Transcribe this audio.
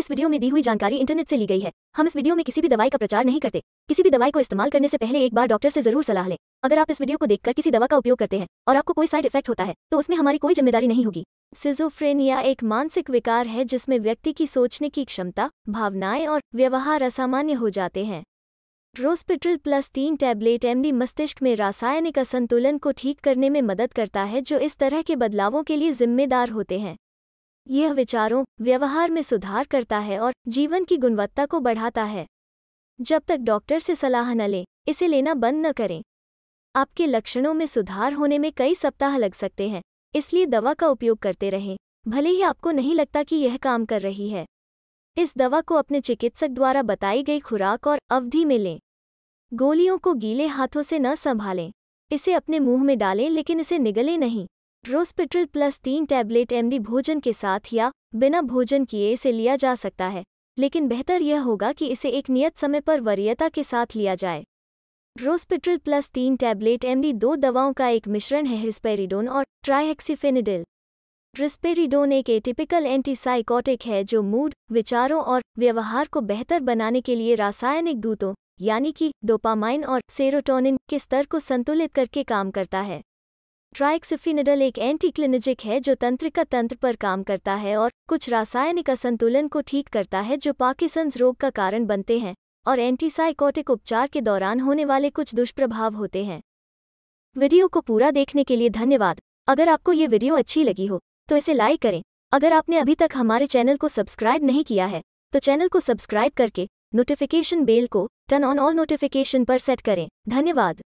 इस वीडियो में दी हुई जानकारी इंटरनेट से ली गई है हम इस वीडियो में किसी भी दवाई का प्रचार नहीं करते किसी भी दवाई को इस्तेमाल करने से पहले एक बार डॉक्टर से जरूर सलाह लें अगर आप इस वीडियो को देखकर किसी दवा का उपयोग करते हैं और आपको कोई साइड इफेक्ट होता है तो उसमें हमारी कोई जिम्मेदारी नहीं होगी सिजोफ्रेनिया एक मानसिक विकार है जिसमें व्यक्ति की सोचने की क्षमता भावनाएं और व्यवहार असामान्य हो जाते हैं रोस्पिट्रल प्लस तीन टैबलेट एमडी मस्तिष्क में रासायनिक असंतुलन को ठीक करने में मदद करता है जो इस तरह के बदलावों के लिए जिम्मेदार होते हैं यह विचारों व्यवहार में सुधार करता है और जीवन की गुणवत्ता को बढ़ाता है जब तक डॉक्टर से सलाह न लें इसे लेना बंद न करें आपके लक्षणों में सुधार होने में कई सप्ताह लग सकते हैं इसलिए दवा का उपयोग करते रहें भले ही आपको नहीं लगता कि यह काम कर रही है इस दवा को अपने चिकित्सक द्वारा बताई गई खुराक और अवधि में लें गोलियों को गीले हाथों से न संभालें इसे अपने मुंह में डालें लेकिन इसे निगलें नहीं रोस्पिट्रिल प्लस तीन टैबलेट एमडी भोजन के साथ या बिना भोजन किए इसे लिया जा सकता है लेकिन बेहतर यह होगा कि इसे एक नियत समय पर वरीयता के साथ लिया जाए रोस्पिट्रिल प्लस तीन टैबलेट एमडी दो दवाओं का एक मिश्रण है रिस्पेरिडोन और ट्राइहेक्सीफेनिडिल रिस्पेरिडोन एक एटिपिकल एंटीसाइकोटिक है जो मूड विचारों और व्यवहार को बेहतर बनाने के लिए रासायनिक दूतों यानी कि डोपामाइन और सेरोटोनिन के स्तर को संतुलित करके काम करता है ट्राइक्सिफिनिडल एक एंटीक्लिनिजिक है जो तंत्रिका तंत्र पर काम करता है और कुछ रासायनिक असंतुलन को ठीक करता है जो पाकिसंस रोग का कारण बनते हैं और एंटीसाइकोटिक उपचार के दौरान होने वाले कुछ दुष्प्रभाव होते हैं वीडियो को पूरा देखने के लिए धन्यवाद अगर आपको ये वीडियो अच्छी लगी हो तो इसे लाइक करें अगर आपने अभी तक हमारे चैनल को सब्सक्राइब नहीं किया है तो चैनल को सब्सक्राइब करके नोटिफिकेशन बेल को टर्न ऑन ऑल नोटिफिकेशन पर सेट करें धन्यवाद